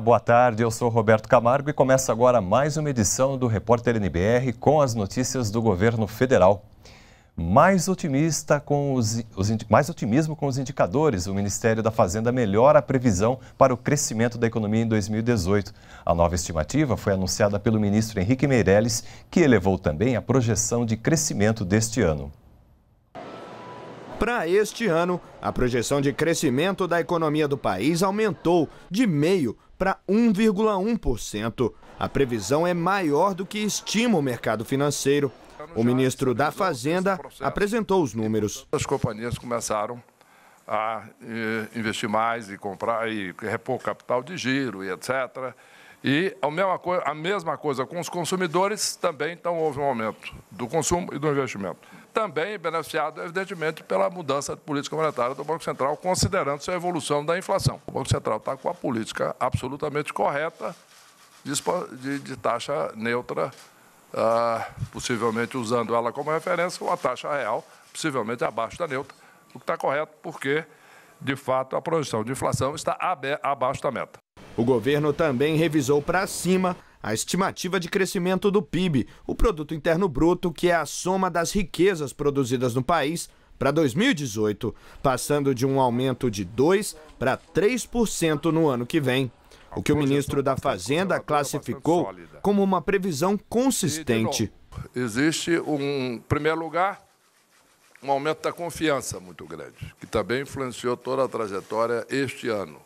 boa tarde. Eu sou Roberto Camargo e começa agora mais uma edição do Repórter NBR com as notícias do governo federal. Mais, otimista com os, os, mais otimismo com os indicadores, o Ministério da Fazenda melhora a previsão para o crescimento da economia em 2018. A nova estimativa foi anunciada pelo ministro Henrique Meirelles, que elevou também a projeção de crescimento deste ano. Para este ano, a projeção de crescimento da economia do país aumentou de meio para 1,1%. A previsão é maior do que estima o mercado financeiro. O ministro da Fazenda apresentou os números. As companhias começaram a eh, investir mais e comprar e repor capital de giro e etc. E a mesma, coisa, a mesma coisa com os consumidores, também então houve um aumento do consumo e do investimento também beneficiado, evidentemente, pela mudança de política monetária do Banco Central, considerando sua evolução da inflação. O Banco Central está com a política absolutamente correta de, de taxa neutra, ah, possivelmente usando ela como referência, ou a taxa real, possivelmente abaixo da neutra, o que está correto porque, de fato, a projeção de inflação está abaixo da meta. O governo também revisou para cima a estimativa de crescimento do PIB, o Produto Interno Bruto, que é a soma das riquezas produzidas no país, para 2018, passando de um aumento de 2% para 3% no ano que vem. O que o ministro da Fazenda classificou como uma previsão consistente. Existe, um, em primeiro lugar, um aumento da confiança muito grande, que também influenciou toda a trajetória este ano.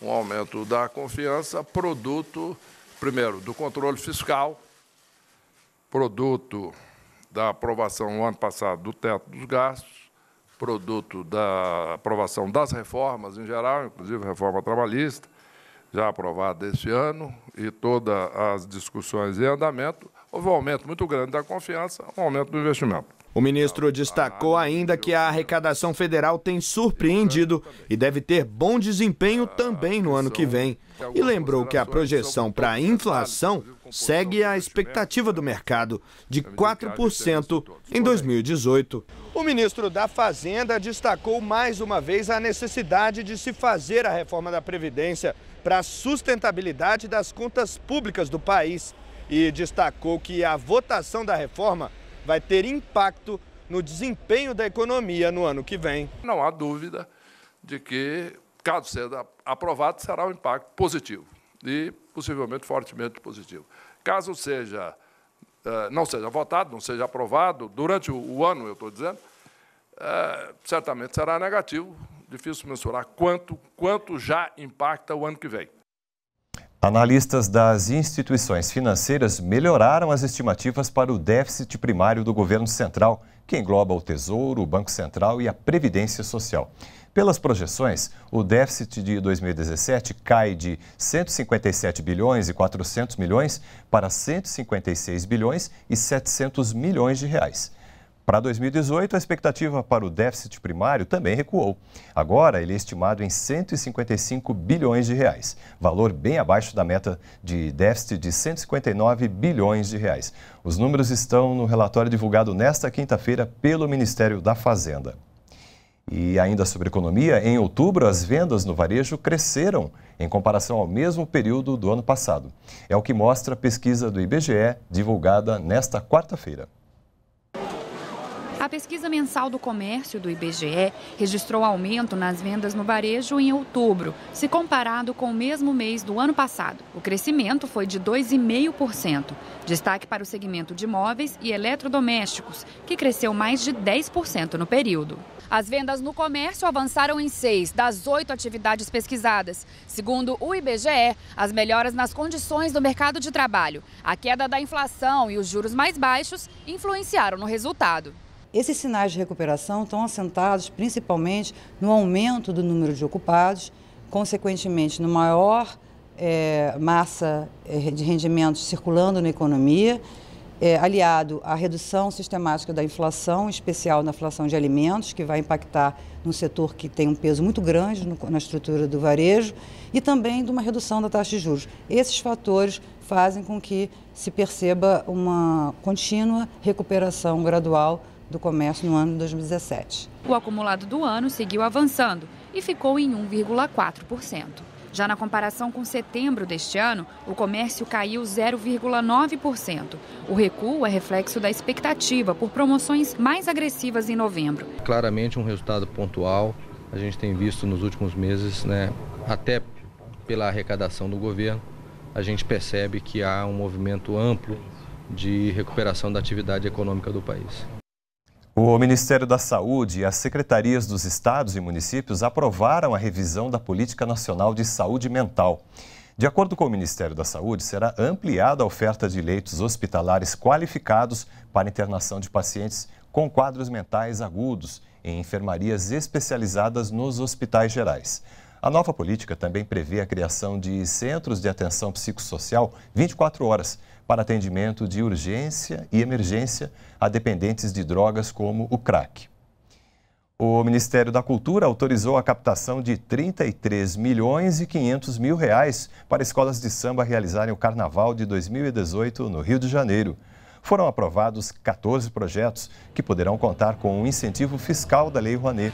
Um aumento da confiança, produto primeiro, do controle fiscal, produto da aprovação no ano passado do teto dos gastos, produto da aprovação das reformas em geral, inclusive reforma trabalhista, já aprovada este ano, e todas as discussões em andamento, houve um aumento muito grande da confiança, um aumento do investimento. O ministro destacou ainda que a arrecadação federal tem surpreendido e deve ter bom desempenho também no ano que vem. E lembrou que a projeção para a inflação segue a expectativa do mercado de 4% em 2018. O ministro da Fazenda destacou mais uma vez a necessidade de se fazer a reforma da Previdência para a sustentabilidade das contas públicas do país e destacou que a votação da reforma vai ter impacto no desempenho da economia no ano que vem. Não há dúvida de que, caso seja aprovado, será um impacto positivo e possivelmente fortemente positivo. Caso seja eh, não seja votado, não seja aprovado durante o ano, eu estou dizendo, eh, certamente será negativo. Difícil mensurar quanto quanto já impacta o ano que vem. Analistas das instituições financeiras melhoraram as estimativas para o déficit primário do governo central, que engloba o Tesouro, o Banco Central e a Previdência Social. Pelas projeções, o déficit de 2017 cai de 157 bilhões e 400 milhões para 156 bilhões e 700 milhões de reais. Para 2018, a expectativa para o déficit primário também recuou. Agora, ele é estimado em 155 bilhões de reais, valor bem abaixo da meta de déficit de 159 bilhões de reais. Os números estão no relatório divulgado nesta quinta-feira pelo Ministério da Fazenda. E ainda sobre economia, em outubro as vendas no varejo cresceram em comparação ao mesmo período do ano passado. É o que mostra a pesquisa do IBGE divulgada nesta quarta-feira. A pesquisa mensal do comércio do IBGE registrou aumento nas vendas no varejo em outubro, se comparado com o mesmo mês do ano passado. O crescimento foi de 2,5%. Destaque para o segmento de móveis e eletrodomésticos, que cresceu mais de 10% no período. As vendas no comércio avançaram em seis das oito atividades pesquisadas. Segundo o IBGE, as melhoras nas condições do mercado de trabalho, a queda da inflação e os juros mais baixos influenciaram no resultado. Esses sinais de recuperação estão assentados principalmente no aumento do número de ocupados, consequentemente, no maior é, massa é, de rendimentos circulando na economia, é, aliado à redução sistemática da inflação, em especial na inflação de alimentos, que vai impactar num setor que tem um peso muito grande no, na estrutura do varejo, e também de uma redução da taxa de juros. Esses fatores fazem com que se perceba uma contínua recuperação gradual do Comércio no ano de 2017. O acumulado do ano seguiu avançando e ficou em 1,4%. Já na comparação com setembro deste ano, o comércio caiu 0,9%. O recuo é reflexo da expectativa por promoções mais agressivas em novembro. Claramente um resultado pontual. A gente tem visto nos últimos meses, né, até pela arrecadação do governo, a gente percebe que há um movimento amplo de recuperação da atividade econômica do país. O Ministério da Saúde e as secretarias dos estados e municípios aprovaram a revisão da Política Nacional de Saúde Mental. De acordo com o Ministério da Saúde, será ampliada a oferta de leitos hospitalares qualificados para internação de pacientes com quadros mentais agudos em enfermarias especializadas nos hospitais gerais. A nova política também prevê a criação de centros de atenção psicossocial 24 horas para atendimento de urgência e emergência a dependentes de drogas como o crack. O Ministério da Cultura autorizou a captação de 33 milhões e 500 mil reais para escolas de samba realizarem o Carnaval de 2018 no Rio de Janeiro. Foram aprovados 14 projetos que poderão contar com um incentivo fiscal da Lei Rouanet.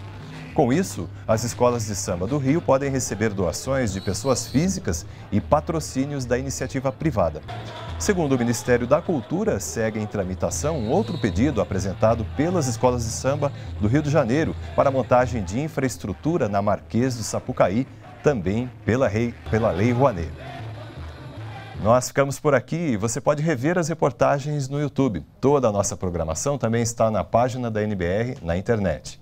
Com isso, as escolas de samba do Rio podem receber doações de pessoas físicas e patrocínios da iniciativa privada. Segundo o Ministério da Cultura, segue em tramitação um outro pedido apresentado pelas escolas de samba do Rio de Janeiro para a montagem de infraestrutura na Marquês do Sapucaí, também pela, rei, pela Lei Rouanet. Nós ficamos por aqui e você pode rever as reportagens no YouTube. Toda a nossa programação também está na página da NBR na internet.